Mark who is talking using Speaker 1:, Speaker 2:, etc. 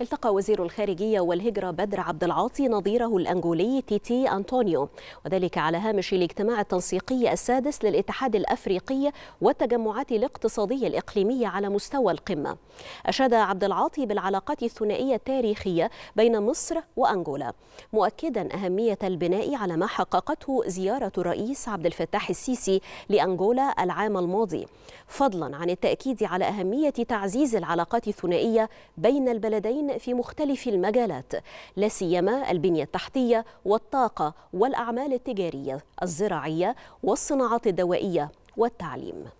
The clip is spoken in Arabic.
Speaker 1: التقى وزير الخارجية والهجرة بدر عبد العاطي نظيره الأنجولي تيتي أنطونيو وذلك على هامش الاجتماع التنسيقي السادس للاتحاد الأفريقي والتجمعات الاقتصادية الإقليمية على مستوى القمة أشاد عبد العاطي بالعلاقات الثنائية التاريخية بين مصر وأنجولا مؤكدا أهمية البناء على ما حققته زيارة الرئيس عبد الفتاح السيسي لأنجولا العام الماضي فضلا عن التأكيد على أهمية تعزيز العلاقات الثنائية بين البلدين في مختلف المجالات لا سيما البنية التحتية والطاقة والأعمال التجارية الزراعية والصناعات الدوائية والتعليم